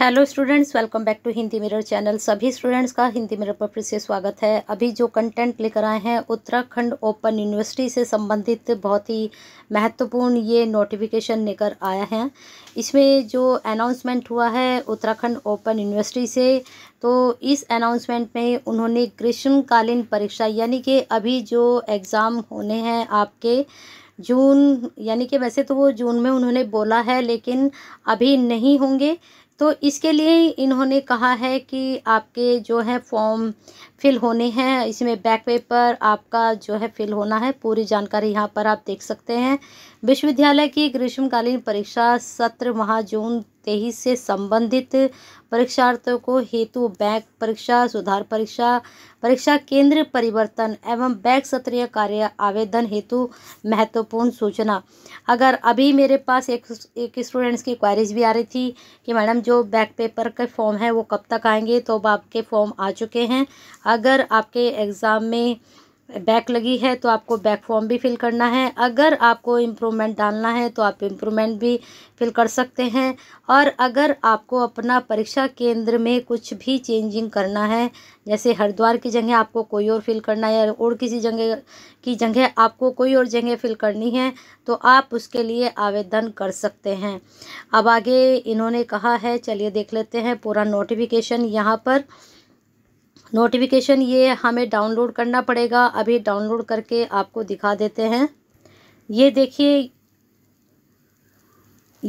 hello students welcome back to Hindi mirror channel सभी students का Hindi mirror पर फिर से स्वागत है अभी जो कंटेंट लेकर आए हैं उत्तराखंड ओपन यूनिवर्सिटी से संबंधित बहुत ही महत्वपूर्ण ये नोटिफिकेशन लेकर आया है इसमें जो अनाउंसमेंट हुआ है उत्तराखंड ओपन यूनिवर्सिटी से तो इस अनाउंसमेंट में उन्होंने ग्रीष्मकालीन परीक्षा यानी कि अभी जो एग्ज़ाम होने हैं आपके जून यानी कि वैसे तो वो जून में उन्होंने बोला है लेकिन अभी नहीं होंगे तो इसके लिए इन्होंने कहा है कि आपके जो है फॉर्म फिल होनी है इसमें बैक पेपर आपका जो है फिल होना है पूरी जानकारी यहाँ पर आप देख सकते हैं विश्वविद्यालय की ग्रीष्मकालीन परीक्षा सत्र माह जून तेईस से संबंधित परीक्षार्थियों को हेतु बैक परीक्षा सुधार परीक्षा परीक्षा केंद्र परिवर्तन एवं बैक सत्रीय कार्य आवेदन हेतु महत्वपूर्ण सूचना अगर अभी मेरे पास एक एक स्टूडेंट्स की क्वारीज भी आ रही थी कि मैडम जो बैक पेपर के फॉर्म है वो कब तक आएंगे तो अब आपके फॉर्म आ चुके हैं अगर आपके एग्ज़ाम में बैक लगी है तो आपको बैक फॉर्म भी फिल करना है अगर आपको इम्प्रूवमेंट डालना है तो आप इम्प्रूवमेंट भी फिल कर सकते हैं और अगर आपको अपना परीक्षा केंद्र में कुछ भी चेंजिंग करना है जैसे हरिद्वार की जगह आपको कोई और फिल करना है या और किसी जगह की जगह आपको कोई और जगह फिल करनी है तो आप उसके लिए आवेदन कर सकते हैं अब आगे इन्होंने कहा है चलिए देख लेते हैं पूरा नोटिफिकेशन यहाँ पर नोटिफिकेशन ये हमें डाउनलोड करना पड़ेगा अभी डाउनलोड करके आपको दिखा देते हैं ये देखिए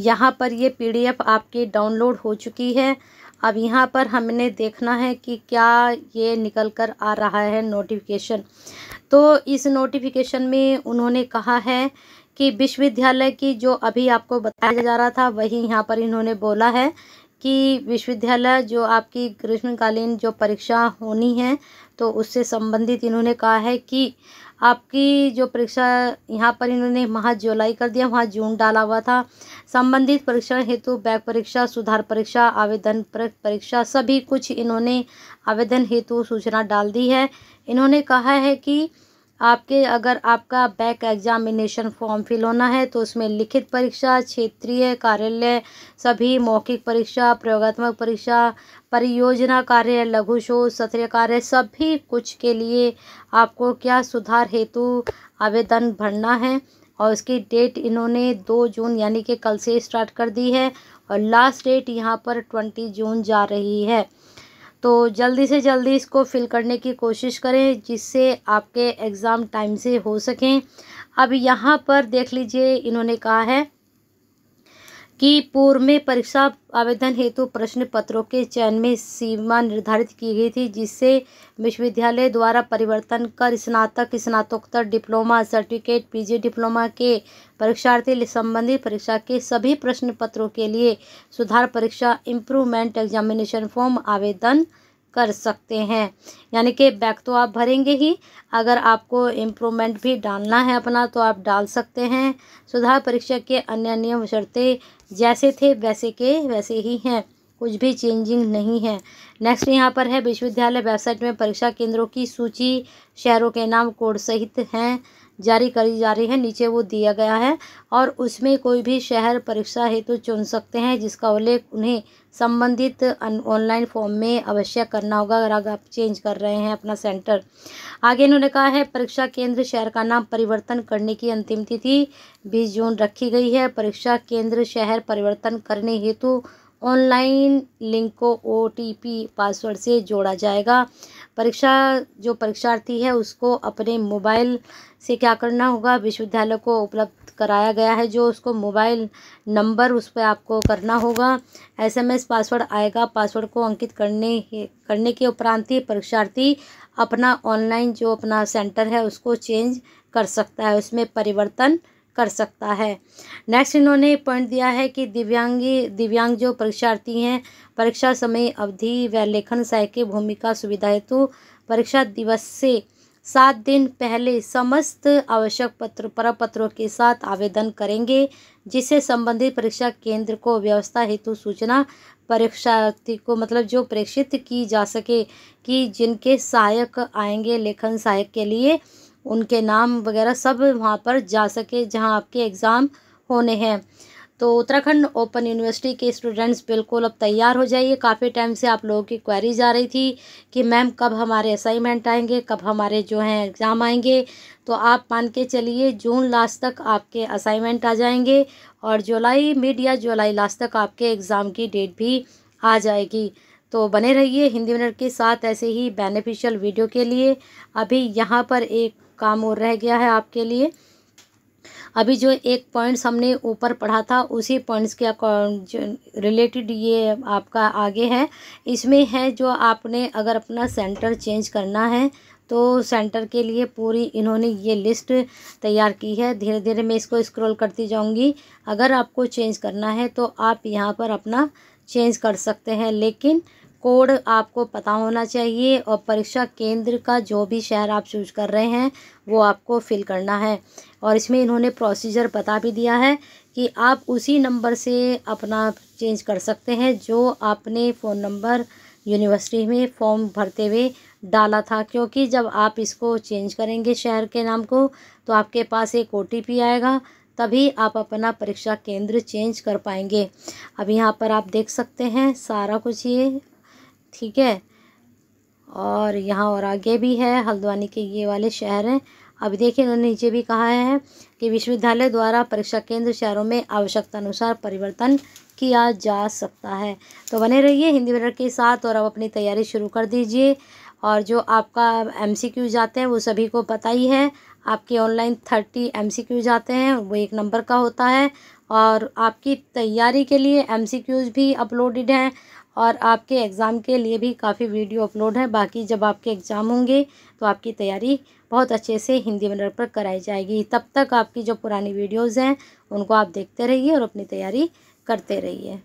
यहाँ पर ये पीडीएफ आपकी डाउनलोड हो चुकी है अब यहाँ पर हमने देखना है कि क्या ये निकल कर आ रहा है नोटिफिकेशन तो इस नोटिफिकेशन में उन्होंने कहा है कि विश्वविद्यालय की जो अभी आपको बताया जा रहा था वही यहाँ पर इन्होंने बोला है कि विश्वविद्यालय जो आपकी ग्रीष्मकालीन जो परीक्षा होनी है तो उससे संबंधित इन्होंने कहा है कि आपकी जो परीक्षा यहाँ पर इन्होंने वहाँ जुलाई कर दिया वहाँ जून डाला हुआ था संबंधित परीक्षण हेतु बैक परीक्षा सुधार परीक्षा आवेदन परीक्षा सभी कुछ इन्होंने आवेदन हेतु सूचना डाल दी है इन्होंने कहा है कि आपके अगर आपका बैक एग्जामिनेशन फॉर्म फिल होना है तो उसमें लिखित परीक्षा क्षेत्रीय कार्यालय सभी मौखिक परीक्षा प्रयोगात्मक परीक्षा परियोजना कार्य लघु शोध सत्रीय कार्य सभी कुछ के लिए आपको क्या सुधार हेतु आवेदन भरना है और उसकी डेट इन्होंने दो जून यानी कि कल से स्टार्ट कर दी है और लास्ट डेट यहाँ पर ट्वेंटी जून जा रही है तो जल्दी से जल्दी इसको फिल करने की कोशिश करें जिससे आपके एग्ज़ाम टाइम से हो सकें अब यहाँ पर देख लीजिए इन्होंने कहा है कि पूर्व में परीक्षा आवेदन हेतु प्रश्न पत्रों के चयन में सीमा निर्धारित की गई थी जिससे विश्वविद्यालय द्वारा परिवर्तन कर स्नातक स्नातकोत्तर डिप्लोमा सर्टिफिकेट पीजी डिप्लोमा के परीक्षार्थी संबंधी परीक्षा के सभी प्रश्न पत्रों के लिए सुधार परीक्षा इम्प्रूवमेंट एग्जामिनेशन फॉर्म आवेदन कर सकते हैं यानी कि बैक तो आप भरेंगे ही अगर आपको इम्प्रूवमेंट भी डालना है अपना तो आप डाल सकते हैं सुधार परीक्षा के अन्य नियम शर्तें जैसे थे वैसे के वैसे ही हैं कुछ भी चेंजिंग नहीं है नेक्स्ट यहाँ पर है विश्वविद्यालय वेबसाइट में परीक्षा केंद्रों की सूची शहरों के नाम कोड सहित हैं जारी करी जा रही है नीचे वो दिया गया है और उसमें कोई भी शहर परीक्षा हेतु तो चुन सकते हैं जिसका उल्लेख उन्हें संबंधित ऑनलाइन फॉर्म में अवश्य करना होगा अगर आप चेंज कर रहे हैं अपना सेंटर आगे इन्होंने कहा है परीक्षा केंद्र शहर का नाम परिवर्तन करने की अंतिम तिथि बीस जून रखी गई है परीक्षा केंद्र शहर परिवर्तन करने हेतु तो ऑनलाइन लिंक को ओ पासवर्ड से जोड़ा जाएगा परीक्षा जो परीक्षार्थी है उसको अपने मोबाइल से क्या करना होगा विश्वविद्यालय को उपलब्ध कराया गया है जो उसको मोबाइल नंबर उस पर आपको करना होगा एसएमएस पासवर्ड आएगा पासवर्ड को अंकित करने करने के उपरांत ही परीक्षार्थी अपना ऑनलाइन जो अपना सेंटर है उसको चेंज कर सकता है उसमें परिवर्तन कर सकता है नेक्स्ट इन्होंने पॉइंट दिया है कि दिव्यांगी दिव्यांग जो परीक्षार्थी हैं परीक्षा समय अवधि व लेखन सहायक की भूमिका सुविधा हेतु परीक्षा दिवस से सात दिन पहले समस्त आवश्यक पत्र परपत्रों के साथ आवेदन करेंगे जिसे संबंधित परीक्षा केंद्र को व्यवस्था हेतु सूचना परीक्षार्थी को मतलब जो प्रेक्षित की जा सके कि जिनके सहायक आएंगे लेखन सहायक के लिए उनके नाम वगैरह सब वहाँ पर जा सके जहाँ आपके एग्ज़ाम होने हैं तो उत्तराखंड ओपन यूनिवर्सिटी के स्टूडेंट्स बिल्कुल अब तैयार हो जाइए काफ़ी टाइम से आप लोगों की क्वेरी आ रही थी कि मैम कब हमारे असाइनमेंट आएंगे कब हमारे जो हैं एग्ज़ाम आएंगे तो आप मान के चलिए जून लास्ट तक आपके असाइनमेंट आ जाएंगे और जुलाई मिड या जुलाई लास्ट तक आपके एग्ज़ाम की डेट भी आ जाएगी तो बने रहिए हिंदी मिनट के साथ ऐसे ही बेनिफिशियल वीडियो के लिए अभी यहाँ पर एक काम और रह गया है आपके लिए अभी जो एक पॉइंट्स हमने ऊपर पढ़ा था उसी पॉइंट्स के रिलेटेड ये आपका आगे है इसमें है जो आपने अगर अपना सेंटर चेंज करना है तो सेंटर के लिए पूरी इन्होंने ये लिस्ट तैयार की है धीरे धीरे मैं इसको स्क्रॉल करती जाऊंगी अगर आपको चेंज करना है तो आप यहाँ पर अपना चेंज कर सकते हैं लेकिन कोड आपको पता होना चाहिए और परीक्षा केंद्र का जो भी शहर आप चूज कर रहे हैं वो आपको फिल करना है और इसमें इन्होंने प्रोसीजर बता भी दिया है कि आप उसी नंबर से अपना चेंज कर सकते हैं जो आपने फ़ोन नंबर यूनिवर्सिटी में फॉर्म भरते हुए डाला था क्योंकि जब आप इसको चेंज करेंगे शहर के नाम को तो आपके पास एक ओ आएगा तभी आप अपना परीक्षा केंद्र चेंज कर पाएंगे अब यहाँ पर आप देख सकते हैं सारा कुछ ये ठीक है और यहाँ और आगे भी है हल्द्वानी के ये वाले शहर हैं अब देखिए उन्होंने नीचे भी कहा है कि विश्वविद्यालय द्वारा परीक्षा केंद्र शहरों में आवश्यकता अनुसार परिवर्तन किया जा सकता है तो बने रहिए हिंदी मिनट के साथ और अब अपनी तैयारी शुरू कर दीजिए और जो आपका एमसीक्यू जाते हैं वो सभी को पता ही है आपके ऑनलाइन थर्टी एमसीक्यू जाते हैं वो एक नंबर का होता है और आपकी तैयारी के लिए एमसीक्यूज़ भी अपलोडेड हैं और आपके एग्ज़ाम के लिए भी काफ़ी वीडियो अपलोड है बाकी जब आपके एग्ज़ाम होंगे तो आपकी तैयारी बहुत अच्छे से हिंदी मंडल पर कराई जाएगी तब तक आपकी जो पुरानी वीडियोज़ हैं उनको आप देखते रहिए और अपनी तैयारी करते रहिए